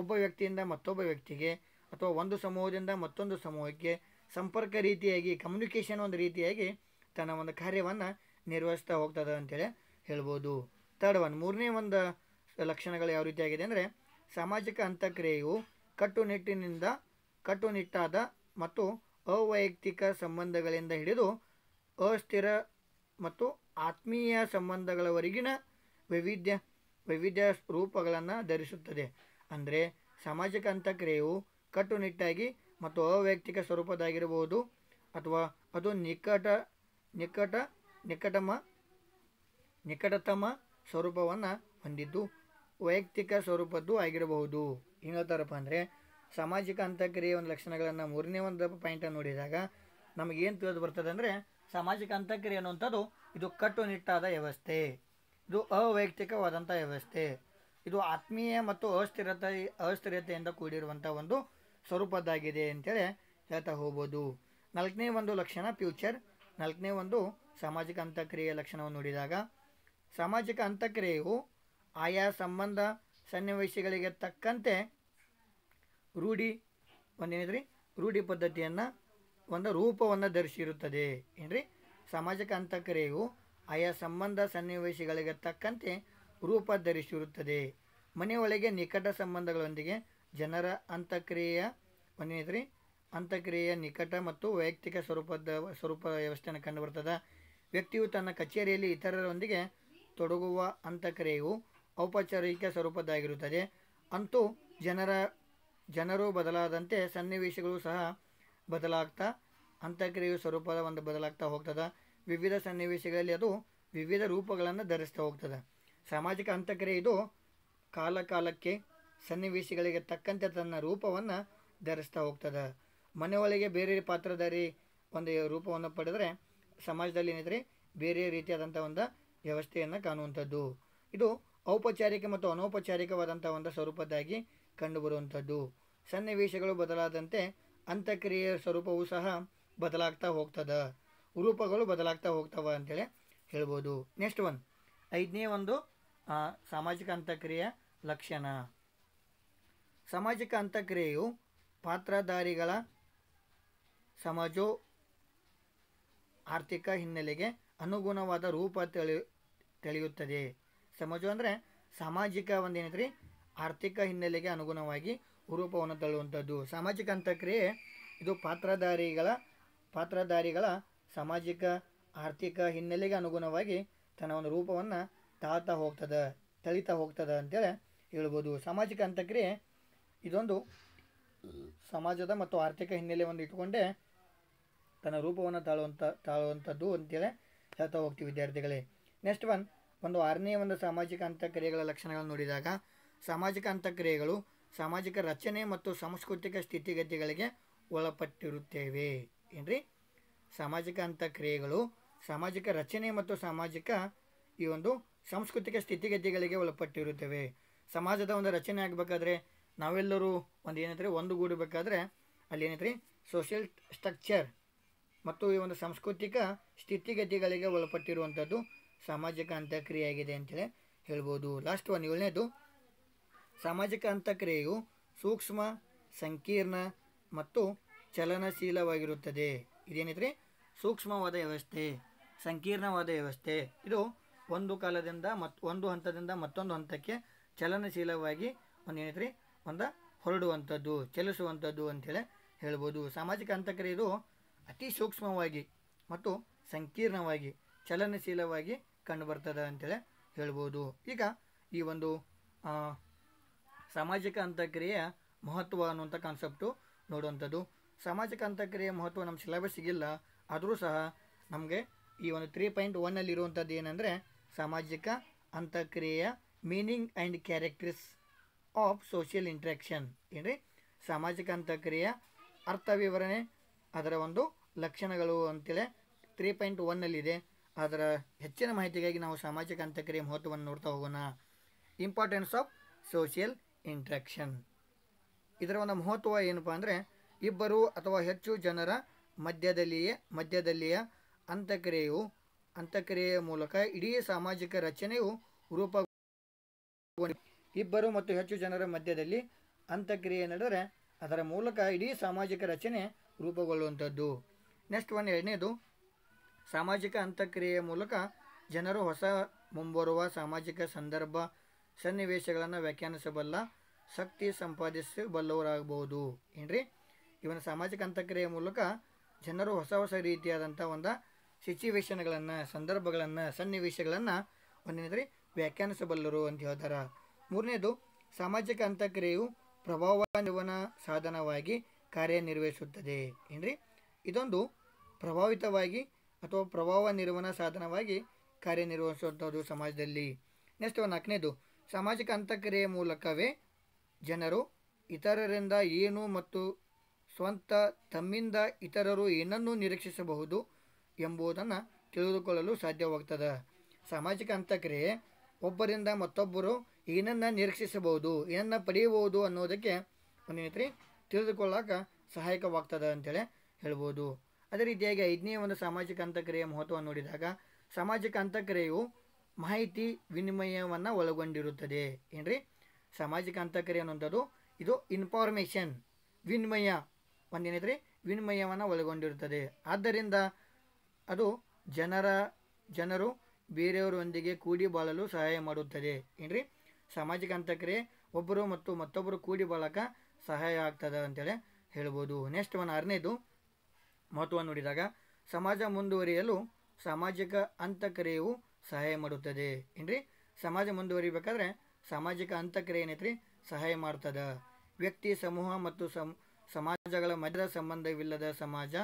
ಒಬ್ಬ ವ್ಯಕ್ತಿಯಿಂದ ಮತ್ತೊಬ್ಬ ವ್ಯಕ್ತಿಗೆ ಅಥವಾ ಒಂದು ಸಮೂಹದಿಂದ ಮತ್ತೊಂದು ಸಮೂಹಕ್ಕೆ ಸಂಪರ್ಕ ರೀತಿಯಾಗಿ ಕಮ್ಯುನಿಕೇಷನ್ ಒಂದು ರೀತಿಯಾಗಿ ತನ್ನ ಒಂದು ಕಾರ್ಯವನ್ನು ನಿರ್ವಹಿಸ್ತಾ ಹೋಗ್ತದೆ ಅಂತೇಳಿ ಹೇಳ್ಬೋದು ತರ್ಡ್ ಒನ್ ಮೂರನೇ ಒಂದು ಲಕ್ಷಣಗಳು ಯಾವ ರೀತಿಯಾಗಿದೆ ಅಂದರೆ ಸಾಮಾಜಿಕ ಅಂತಕ್ರಿಯೆಯು ಕಟ್ಟುನಿಟ್ಟಿನಿಂದ ಕಟ್ಟುನಿಟ್ಟಾದ ಮತ್ತು ಅವೈಯಕ್ತಿಕ ಸಂಬಂಧಗಳಿಂದ ಹಿಡಿದು ಅಸ್ಥಿರ ಮತ್ತು ಆತ್ಮೀಯ ಸಂಬಂಧಗಳವರೆಗಿನ ವೈವಿಧ್ಯ ವೈವಿಧ್ಯ ರೂಪಗಳನ್ನು ಧರಿಸುತ್ತದೆ ಅಂದರೆ ಸಾಮಾಜಿಕ ಅಂತಕ್ರಿಯೆಯು ಕಟ್ಟುನಿಟ್ಟಾಗಿ ಮತ್ತು ಅವೈಯಕ್ತಿಕ ಸ್ವರೂಪದಾಗಿರಬಹುದು ಅಥವಾ ಅದು ನಿಕಟ ನಿಕಟ ನಿಕಟಮ ನಿಕಟತಮ ಸ್ವರೂಪವನ್ನು ಹೊಂದಿದ್ದು ವೈಯಕ್ತಿಕ ಸ್ವರೂಪದ್ದು ಆಗಿರಬಹುದು ಇನ್ನೊತ್ತಾರಪ್ಪ ಅಂದರೆ ಸಾಮಾಜಿಕ ಅಂತಕ್ರಿಯೆ ಒಂದು ಲಕ್ಷಣಗಳನ್ನು ಮೂರನೇ ಒಂದು ಪಾಯಿಂಟನ್ನು ನೋಡಿದಾಗ ನಮಗೇನು ತಿಳಿದು ಬರ್ತದೆ ಅಂದರೆ ಸಾಮಾಜಿಕ ಅಂತಕ್ರಿಯೆ ಅನ್ನುವಂಥದ್ದು ಇದು ಕಟ್ಟುನಿಟ್ಟಾದ ವ್ಯವಸ್ಥೆ ಇದು ಅವೈಯಕ್ತಿಕವಾದಂಥ ವ್ಯವಸ್ಥೆ ಇದು ಆತ್ಮೀಯ ಮತ್ತು ಅಸ್ಥಿರತೆ ಅಸ್ಥಿರತೆಯಿಂದ ಕೂಡಿರುವಂಥ ಒಂದು ಸ್ವರೂಪದ್ದಾಗಿದೆ ಅಂತೇಳಿ ಹೇಳ್ತಾ ಹೋಗ್ಬೋದು ನಾಲ್ಕನೇ ಒಂದು ಲಕ್ಷಣ ಫ್ಯೂಚರ್ ನಾಲ್ಕನೇ ಒಂದು ಸಾಮಾಜಿಕ ಅಂತಕ್ರಿಯೆಯ ಲಕ್ಷಣವನ್ನು ನೋಡಿದಾಗ ಸಾಮಾಜಿಕ ಅಂತಕ್ರಿಯೆಯು ಆಯಾ ಸಂಬಂಧ ಸನ್ನಿವೇಶಗಳಿಗೆ ತಕ್ಕಂತೆ ರೂಢಿ ಒಂದೇನಿದ್ರಿ ರೂಢಿ ಪದ್ಧತಿಯನ್ನು ಒಂದು ರೂಪವನ್ನು ಧರಿಸಿರುತ್ತದೆ ಏನ್ರಿ ಸಾಮಾಜಿಕ ಅಂತಕರೆಯು ಆಯಾ ಸಂಬಂಧ ಸನ್ನಿವೇಶಗಳಿಗೆ ತಕ್ಕಂತೆ ರೂಪ ಧರಿಸಿರುತ್ತದೆ ಮನೆಯೊಳಗೆ ನಿಕಟ ಸಂಬಂಧಗಳೊಂದಿಗೆ ಜನರ ಅಂತಕ್ರಿಯೆಯ ಒಂದೇನಿದ್ರಿ ಅಂತಕ್ರಿಯೆಯ ನಿಕಟ ಮತ್ತು ವೈಯಕ್ತಿಕ ಸ್ವರೂಪದ ಸ್ವರೂಪ ವ್ಯವಸ್ಥೆಯನ್ನು ಕಂಡುಬರ್ತದೆ ವ್ಯಕ್ತಿಯು ತನ್ನ ಕಚೇರಿಯಲ್ಲಿ ಇತರರೊಂದಿಗೆ ತೊಡಗುವ ಅಂತಕ್ರಿಯೆಯು ಔಪಚಾರಿಕ ಸ್ವರೂಪದ್ದಾಗಿರುತ್ತದೆ ಅಂತೂ ಜನರ ಜನರು ಬದಲಾದಂತೆ ಸನ್ನಿವೇಶಗಳು ಸಹ ಬದಲಾಗ್ತಾ ಅಂತಕ್ರಿಯೆಯ ಸ್ವರೂಪದ ಒಂದು ಬದಲಾಗ್ತಾ ಹೋಗ್ತದೆ ವಿವಿಧ ಸನ್ನಿವೇಶಗಳಲ್ಲಿ ಅದು ವಿವಿಧ ರೂಪಗಳನ್ನು ಧರಿಸ್ತಾ ಹೋಗ್ತದೆ ಸಾಮಾಜಿಕ ಅಂತಕ್ರಿಯೆ ಇದು ಕಾಲಕಾಲಕ್ಕೆ ಸನ್ನಿವೇಶಗಳಿಗೆ ತಕ್ಕಂತೆ ತನ್ನ ರೂಪವನ್ನು ಧರಿಸ್ತಾ ಹೋಗ್ತದೆ ಮನೆಯೊಳಗೆ ಬೇರೆ ಪಾತ್ರಧಾರಿ ಒಂದು ರೂಪವನ್ನು ಪಡೆದರೆ ಸಮಾಜದಲ್ಲಿ ಏನಿದ್ರೆ ಬೇರೆ ರೀತಿಯಾದಂಥ ಒಂದು ವ್ಯವಸ್ಥೆಯನ್ನು ಕಾಣುವಂಥದ್ದು ಇದು ಔಪಚಾರಿಕ ಮತ್ತು ಅನೌಪಚಾರಿಕವಾದಂಥ ಒಂದು ಸ್ವರೂಪದ್ದಾಗಿ ಕಂಡುಬರುವಂಥದ್ದು ಸನ್ನಿವೇಶಗಳು ಬದಲಾದಂತೆ ಅಂತಕ್ರಿಯೆಯ ಸ್ವರೂಪವೂ ಸಹ ಬದಲಾಗ್ತಾ ಹೋಗ್ತದ ರೂಪಗಳು ಬದಲಾಗ್ತಾ ಹೋಗ್ತವೆ ಅಂತೇಳಿ ಹೇಳ್ಬೋದು ನೆಕ್ಸ್ಟ್ ಒನ್ ಐದನೇ ಒಂದು ಸಾಮಾಜಿಕ ಅಂತಕ್ರಿಯೆಯ ಲಕ್ಷಣ ಸಾಮಾಜಿಕ ಅಂತಕ್ರಿಯೆಯು ಪಾತ್ರಧಾರಿಗಳ ಸಮಾಜೋ ಆರ್ಥಿಕ ಹಿನ್ನೆಲೆಗೆ ಅನುಗುಣವಾದ ರೂಪ ತಿಳಿ ತಿಳಿಯುತ್ತದೆ ಸಮಾಜ ಅಂದರೆ ಸಾಮಾಜಿಕ ಒಂದು ಏನೈತ್ರಿ ಆರ್ಥಿಕ ಹಿನ್ನೆಲೆಗೆ ಅನುಗುಣವಾಗಿ ರೂಪವನ್ನು ತಳ್ಳುವಂಥದ್ದು ಸಾಮಾಜಿಕ ಅಂತಕ್ರಿಯೆ ಇದು ಪಾತ್ರಧಾರಿಗಳ ಪಾತ್ರಧಾರಿಗಳ ಸಾಮಾಜಿಕ ಆರ್ಥಿಕ ಹಿನ್ನೆಲೆಗೆ ಅನುಗುಣವಾಗಿ ತನ್ನ ಒಂದು ರೂಪವನ್ನು ತಾಳ್ತಾ ಹೋಗ್ತದೆ ತಳಿತಾ ಹೋಗ್ತದೆ ಅಂತೇಳಿ ಹೇಳ್ಬೋದು ಸಾಮಾಜಿಕ ಅಂತಕ್ರಿಯೆ ಇದೊಂದು ಸಮಾಜದ ಮತ್ತು ಆರ್ಥಿಕ ಒಂದು ಇಟ್ಕೊಂಡೇ ತನ್ನ ರೂಪವನ್ನು ತಾಳುವಂಥ ತಾಳುವಂಥದ್ದು ಅಂತೇಳಿ ಹೇಳ್ತಾ ಹೋಗ್ತೀವಿ ವಿದ್ಯಾರ್ಥಿಗಳೇ ನೆಕ್ಸ್ಟ್ ಒನ್ ಒಂದು ಆರನೇ ಒಂದು ಸಾಮಾಜಿಕ ಅಂತಕ್ರಿಯೆಗಳ ಲಕ್ಷಣಗಳನ್ನು ನೋಡಿದಾಗ ಸಾಮಾಜಿಕ ಅಂತಕ್ರಿಯೆಗಳು ಸಾಮಾಜಿಕ ರಚನೆ ಮತ್ತು ಸಾಂಸ್ಕೃತಿಕ ಸ್ಥಿತಿಗತಿಗಳಿಗೆ ಒಳಪಟ್ಟಿರುತ್ತೇವೆ ಏನ್ರಿ ಸಾಮಾಜಿಕ ಅಂತಕ್ರಿಯೆಗಳು ಸಾಮಾಜಿಕ ರಚನೆ ಮತ್ತು ಸಾಮಾಜಿಕ ಈ ಒಂದು ಸಾಂಸ್ಕೃತಿಕ ಸ್ಥಿತಿಗತಿಗಳಿಗೆ ಒಳಪಟ್ಟಿರುತ್ತೇವೆ ಸಮಾಜದ ಒಂದು ರಚನೆ ಆಗಬೇಕಾದ್ರೆ ನಾವೆಲ್ಲರೂ ಒಂದು ಒಂದು ಒಂದುಗೂಡಬೇಕಾದ್ರೆ ಅಲ್ಲಿ ಏನೈತ್ರಿ ಸೋಷಿಯಲ್ ಸ್ಟ್ರಕ್ಚರ್ ಮತ್ತು ಈ ಒಂದು ಸಾಂಸ್ಕೃತಿಕ ಸ್ಥಿತಿಗತಿಗಳಿಗೆ ಒಳಪಟ್ಟಿರುವಂಥದ್ದು ಸಾಮಾಜಿಕ ಅಂತ್ಯಕ್ರಿಯೆಯಾಗಿದೆ ಅಂತೇಳಿ ಹೇಳ್ಬೋದು ಲಾಸ್ಟ್ ಒನ್ ಏಳನೇದು ಸಾಮಾಜಿಕ ಅಂತಕ್ರಿಯೆಯು ಸೂಕ್ಷ್ಮ ಸಂಕೀರ್ಣ ಮತ್ತು ಚಲನಶೀಲವಾಗಿರುತ್ತದೆ ಇದೇನಿದ್ರೆ ಸೂಕ್ಷ್ಮವಾದ ವ್ಯವಸ್ಥೆ ಸಂಕೀರ್ಣವಾದ ವ್ಯವಸ್ಥೆ ಇದು ಒಂದು ಕಾಲದಿಂದ ಮತ್ ಒಂದು ಹಂತದಿಂದ ಮತ್ತೊಂದು ಹಂತಕ್ಕೆ ಚಲನಶೀಲವಾಗಿ ಒಂದು ಏನಿದ್ರೆ ಒಂದು ಹೊರಡುವಂಥದ್ದು ಚಲಿಸುವಂಥದ್ದು ಅಂಥೇಳಿ ಹೇಳ್ಬೋದು ಸಾಮಾಜಿಕ ಅಂತಕ್ರಿಯೆಯು ಇದು ಅತಿ ಸೂಕ್ಷ್ಮವಾಗಿ ಮತ್ತು ಸಂಕೀರ್ಣವಾಗಿ ಚಲನಶೀಲವಾಗಿ ಕಂಡು ಬರ್ತದೆ ಅಂತೇಳಿ ಹೇಳ್ಬೋದು ಈಗ ಈ ಒಂದು ಸಾಮಾಜಿಕ ಅಂತಕ್ರಿಯೆಯ ಮಹತ್ವ ಅನ್ನುವಂಥ ಕಾನ್ಸೆಪ್ಟು ನೋಡುವಂಥದ್ದು ಸಾಮಾಜಿಕ ಅಂತಕ್ರಿಯೆಯ ಮಹತ್ವ ನಮ್ಮ ಸಿಲೆಬಸ್ಸಿಗಿಲ್ಲ ಆದರೂ ಸಹ ನಮಗೆ ಈ ಒಂದು ತ್ರೀ ಪಾಯಿಂಟ್ ಒನ್ನಲ್ಲಿರುವಂಥದ್ದು ಏನಂದರೆ ಸಾಮಾಜಿಕ ಅಂತಕ್ರಿಯೆಯ meaning and characteristics of social interaction ಏನ್ರಿ ಸಾಮಾಜಿಕ ಅಂತಕ್ರಿಯೆಯ ಅರ್ಥ ವಿವರಣೆ ಅದರ ಒಂದು ಲಕ್ಷಣಗಳು ಅಂತೇಳಿ ತ್ರೀ ಪಾಯಿಂಟ್ ಒನ್ನಲ್ಲಿದೆ ಅದರ ಹೆಚ್ಚಿನ ಮಾಹಿತಿಗಾಗಿ ನಾವು ಸಾಮಾಜಿಕ ಅಂತಕ್ರಿಯೆ ಮಹತ್ವವನ್ನು ನೋಡ್ತಾ ಹೋಗೋಣ ಇಂಪಾರ್ಟೆನ್ಸ್ ಆಫ್ ಸೋಷಿಯಲ್ ಇಂಟ್ರಾಕ್ಷನ್ ಇದರ ಒಂದು ಮಹತ್ವ ಏನಪ್ಪ ಅಂದರೆ ಇಬ್ಬರು ಅಥವಾ ಹೆಚ್ಚು ಜನರ ಮಧ್ಯದಲ್ಲಿಯೇ ಮಧ್ಯದಲ್ಲಿಯ ಅಂತ್ಯಕ್ರಿಯೆಯು ಅಂತಕ್ರಿಯೆಯ ಮೂಲಕ ಇಡೀ ಸಾಮಾಜಿಕ ರಚನೆಯು ರೂಪ ಇಬ್ಬರು ಮತ್ತು ಹೆಚ್ಚು ಜನರ ಮಧ್ಯದಲ್ಲಿ ಅಂತ್ಯಕ್ರಿಯೆ ನಡೆದರೆ ಅದರ ಮೂಲಕ ಇಡೀ ಸಾಮಾಜಿಕ ರಚನೆ ರೂಪುಗೊಳ್ಳುವಂಥದ್ದು ನೆಕ್ಸ್ಟ್ ಒನ್ ಎರಡನೇದು ಸಾಮಾಜಿಕ ಅಂತಕ್ರಿಯೆಯ ಮೂಲಕ ಜನರು ಹೊಸ ಮುಂಬರುವ ಸಾಮಾಜಿಕ ಸಂದರ್ಭ ಸನ್ನಿವೇಶಗಳನ್ನು ವ್ಯಾಖ್ಯಾನಿಸಬಲ್ಲ ಶಕ್ತಿ ಸಂಪಾದಿಸಬಲ್ಲವರಾಗಬಹುದು ಏನ್ರಿ ಇವನ ಸಾಮಾಜಿಕ ಅಂತಕ್ರಿಯೆಯ ಮೂಲಕ ಜನರು ಹೊಸ ಹೊಸ ರೀತಿಯಾದಂಥ ಒಂದು ಸಿಚುವೇಶನ್ಗಳನ್ನು ಸಂದರ್ಭಗಳನ್ನು ಸನ್ನಿವೇಶಗಳನ್ನು ಒಂದೇನಂದ್ರೆ ವ್ಯಾಖ್ಯಾನಿಸಬಲ್ಲರು ಅಂತ ಹೇಳ್ತಾರೆ ಮೂರನೇದು ಸಾಮಾಜಿಕ ಅಂತಕ್ರಿಯೆಯು ಪ್ರಭಾವ ನಿರ್ವಹಣ ಸಾಧನವಾಗಿ ಕಾರ್ಯನಿರ್ವಹಿಸುತ್ತದೆ ಏನ್ರಿ ಇದೊಂದು ಪ್ರಭಾವಿತವಾಗಿ ಅಥವಾ ಪ್ರಭಾವ ನಿರ್ವಹಣಾ ಸಾಧನವಾಗಿ ಕಾರ್ಯನಿರ್ವಹಿಸುವಂಥದ್ದು ಸಮಾಜದಲ್ಲಿ ನೆಕ್ಸ್ಟ್ ನಾಲ್ಕನೇದು ಸಾಮಾಜಿಕ ಅಂತಕ್ರಿಯೆ ಮೂಲಕವೇ ಜನರು ಇತರರಿಂದ ಏನು ಮತ್ತು ಸ್ವಂತ ತಮ್ಮಿಂದ ಇತರರು ಏನನ್ನು ನಿರೀಕ್ಷಿಸಬಹುದು ಎಂಬುದನ್ನು ತಿಳಿದುಕೊಳ್ಳಲು ಸಾಧ್ಯವಾಗ್ತದೆ ಸಾಮಾಜಿಕ ಅಂತಕ್ರಿಯೆ ಒಬ್ಬರಿಂದ ಮತ್ತೊಬ್ಬರು ಏನನ್ನು ನಿರೀಕ್ಷಿಸಬಹುದು ಏನನ್ನು ಪಡೆಯಬಹುದು ಅನ್ನೋದಕ್ಕೆ ಸ್ನೇಹಿತರೆ ತಿಳಿದುಕೊಳ್ಳೋಕೆ ಸಹಾಯಕವಾಗ್ತದೆ ಅಂತೇಳಿ ಹೇಳ್ಬೋದು ಅದೇ ರೀತಿಯಾಗಿ ಐದನೇ ಒಂದು ಸಾಮಾಜಿಕ ಅಂತಕ್ರಿಯೆಯ ಮಹತ್ವವನ್ನು ನೋಡಿದಾಗ ಸಾಮಾಜಿಕ ಅಂತಕ್ರಿಯೆಯು ಮಾಹಿತಿ ವಿನಿಮಯವನ್ನು ಒಳಗೊಂಡಿರುತ್ತದೆ ಏನ್ರಿ ಸಾಮಾಜಿಕ ಅಂತಕ್ರಿಯೆ ಅನ್ನುವಂಥದ್ದು ಇದು ಇನ್ಫಾರ್ಮೇಷನ್ ವಿನಿಮಯ ಒಂದೇನಿದ್ರಿ ವಿನಿಮಯವನ್ನು ಒಳಗೊಂಡಿರುತ್ತದೆ ಆದ್ದರಿಂದ ಅದು ಜನರ ಜನರು ಬೇರೆಯವರೊಂದಿಗೆ ಕೂಡಿ ಬಾಳಲು ಸಹಾಯ ಮಾಡುತ್ತದೆ ಏನ್ರಿ ಸಾಮಾಜಿಕ ಅಂತಕ್ರಿಯೆ ಒಬ್ಬರು ಮತ್ತು ಮತ್ತೊಬ್ಬರು ಕೂಡಿ ಬಾಳಕ್ಕೆ ಸಹಾಯ ಆಗ್ತದೆ ಅಂತೇಳಿ ಹೇಳ್ಬೋದು ನೆಕ್ಸ್ಟ್ ಒಂದು ಆರನೇದು ಮಹತ್ವವನ್ನು ನೋಡಿದಾಗ ಸಮಾಜ ಮುಂದುವರಿಯಲು ಸಾಮಾಜಿಕ ಅಂತಕ್ರಿಯೆಯು ಸಹಾಯ ಮಾಡುತ್ತದೆ ಏನ್ರಿ ಸಮಾಜ ಮುಂದುವರಿಬೇಕಾದ್ರೆ ಸಾಮಾಜಿಕ ಅಂತಕ್ರಿಯೆ ಏನೈತ್ರಿ ಸಹಾಯ ಮಾಡ್ತದೆ ವ್ಯಕ್ತಿ ಸಮೂಹ ಮತ್ತು ಸಮಾಜಗಳ ಮಧ್ಯದ ಸಂಬಂಧವಿಲ್ಲದ ಸಮಾಜ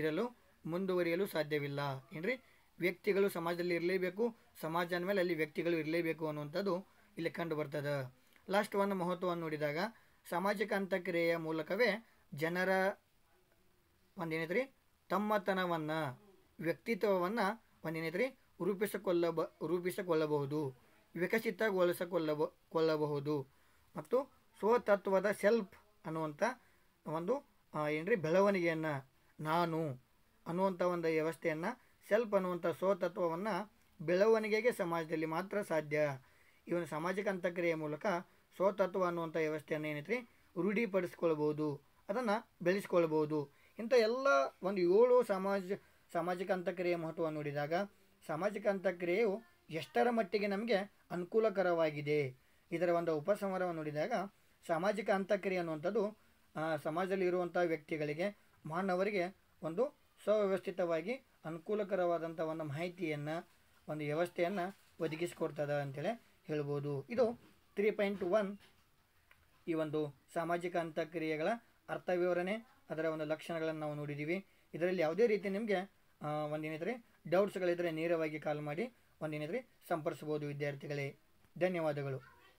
ಇರಲು ಮುಂದುವರಿಯಲು ಸಾಧ್ಯವಿಲ್ಲ ಏನ್ರಿ ವ್ಯಕ್ತಿಗಳು ಸಮಾಜದಲ್ಲಿ ಇರಲೇಬೇಕು ಸಮಾಜ ಅಂದಮೇಲೆ ಅಲ್ಲಿ ವ್ಯಕ್ತಿಗಳು ಇರಲೇಬೇಕು ಅನ್ನುವಂಥದ್ದು ಇಲ್ಲಿ ಕಂಡು ಬರ್ತದೆ ಲಾಸ್ಟ್ ಒಂದು ಮಹತ್ವವನ್ನು ನೋಡಿದಾಗ ಸಾಮಾಜಿಕ ಅಂತಕ್ರಿಯೆಯ ಮೂಲಕವೇ ಜನರ ಒಂದೇನೈತ್ರಿ ತಮ್ಮತನವನ್ನು ವ್ಯಕ್ತಿತ್ವವನ್ನು ಒಂದೇನೈತ್ರಿ ರೂಪಿಸಿಕೊಳ್ಳಬ ರೂಪಿಸಿಕೊಳ್ಳಬಹುದು ವಿಕಸಿತಗೊಳಿಸಿಕೊಳ್ಳಬ ಕೊಳ್ಳಬಹುದು ಮತ್ತು ಸ್ವತತ್ವದ ಸೆಲ್ಫ್ ಅನ್ನುವಂಥ ಒಂದು ಏನ್ರಿ ಬೆಳವಣಿಗೆಯನ್ನು ನಾನು ಅನ್ನುವಂಥ ಒಂದು ವ್ಯವಸ್ಥೆಯನ್ನು ಸೆಲ್ಫ್ ಅನ್ನುವಂಥ ಸ್ವತತ್ವವನ್ನು ಬೆಳವಣಿಗೆಗೆ ಸಮಾಜದಲ್ಲಿ ಮಾತ್ರ ಸಾಧ್ಯ ಇವನು ಸಾಮಾಜಿಕ ಅಂತಕ್ರಿಯೆಯ ಮೂಲಕ ಸ್ವತತ್ವ ಅನ್ನುವಂಥ ವ್ಯವಸ್ಥೆಯನ್ನು ಏನೈತ್ರಿ ರೂಢಿಪಡಿಸ್ಕೊಳ್ಬೋದು ಅದನ್ನು ಬೆಳೆಸ್ಕೊಳ್ಬೋದು ಇಂಥ ಎಲ್ಲ ಒಂದು ಏಳು ಸಮಾಜ ಸಾಮಾಜಿಕ ಅಂತಕ್ರಿಯೆಯ ಮಹತ್ವವನ್ನು ನೋಡಿದಾಗ ಸಾಮಾಜಿಕ ಅಂತಕ್ರಿಯೆಯು ಎಷ್ಟರ ಮಟ್ಟಿಗೆ ನಮಗೆ ಅನುಕೂಲಕರವಾಗಿದೆ ಇದರ ಒಂದು ಉಪಸಂಹಾರವನ್ನು ನೋಡಿದಾಗ ಸಾಮಾಜಿಕ ಅಂತಕ್ರಿಯೆ ಅನ್ನುವಂಥದ್ದು ಸಮಾಜದಲ್ಲಿ ಇರುವಂಥ ವ್ಯಕ್ತಿಗಳಿಗೆ ಮಾನವರಿಗೆ ಒಂದು ಸವ್ಯವಸ್ಥಿತವಾಗಿ ಅನುಕೂಲಕರವಾದಂಥ ಒಂದು ಮಾಹಿತಿಯನ್ನು ಒಂದು ವ್ಯವಸ್ಥೆಯನ್ನು ಒದಗಿಸಿಕೊಡ್ತದೆ ಅಂತೇಳಿ ಹೇಳ್ಬೋದು ಇದು ತ್ರೀ ಪಾಯಿಂಟ್ ಒನ್ ಈ ಒಂದು ಸಾಮಾಜಿಕ ಅಂತಕ್ರಿಯೆಗಳ ಅರ್ಥ ವಿವರಣೆ ಅದರ ಒಂದು ಲಕ್ಷಣಗಳನ್ನು ನಾವು ನೋಡಿದ್ದೀವಿ ಇದರಲ್ಲಿ ಯಾವುದೇ ರೀತಿ ನಿಮಗೆ ಒಂದೇನಿದ್ರೆ ಡೌಟ್ಸ್ಗಳಿದ್ದರೆ ನೇರವಾಗಿ ಕಾಲ್ ಮಾಡಿ ಒಂದೇನಿದ್ರೆ ಸಂಪರ್ಸಬಹುದು ವಿದ್ಯಾರ್ಥಿಗಳೇ ಧನ್ಯವಾದಗಳು